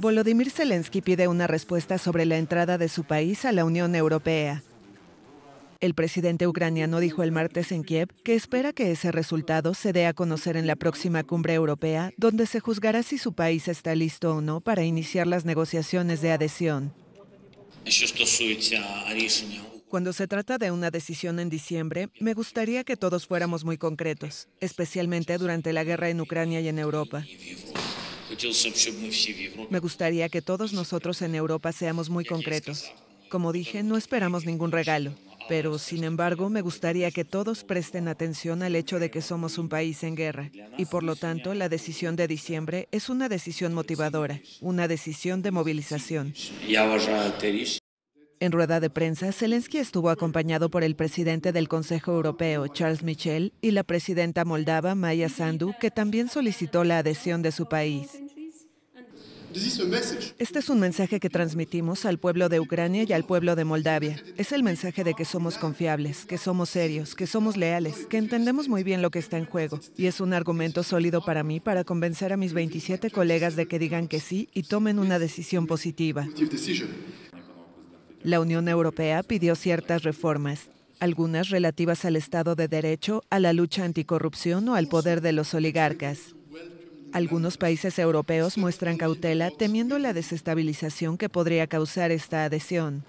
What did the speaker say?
Volodymyr Zelensky pide una respuesta sobre la entrada de su país a la Unión Europea. El presidente ucraniano dijo el martes en Kiev que espera que ese resultado se dé a conocer en la próxima cumbre europea, donde se juzgará si su país está listo o no para iniciar las negociaciones de adhesión. Cuando se trata de una decisión en diciembre, me gustaría que todos fuéramos muy concretos, especialmente durante la guerra en Ucrania y en Europa. Me gustaría que todos nosotros en Europa seamos muy concretos. Como dije, no esperamos ningún regalo, pero sin embargo me gustaría que todos presten atención al hecho de que somos un país en guerra y por lo tanto la decisión de diciembre es una decisión motivadora, una decisión de movilización. En rueda de prensa, Zelensky estuvo acompañado por el presidente del Consejo Europeo, Charles Michel, y la presidenta moldava, Maya Sandu, que también solicitó la adhesión de su país. Este es un mensaje que transmitimos al pueblo de Ucrania y al pueblo de Moldavia. Es el mensaje de que somos confiables, que somos serios, que somos leales, que entendemos muy bien lo que está en juego. Y es un argumento sólido para mí para convencer a mis 27 colegas de que digan que sí y tomen una decisión positiva. La Unión Europea pidió ciertas reformas, algunas relativas al Estado de Derecho, a la lucha anticorrupción o al poder de los oligarcas. Algunos países europeos muestran cautela temiendo la desestabilización que podría causar esta adhesión.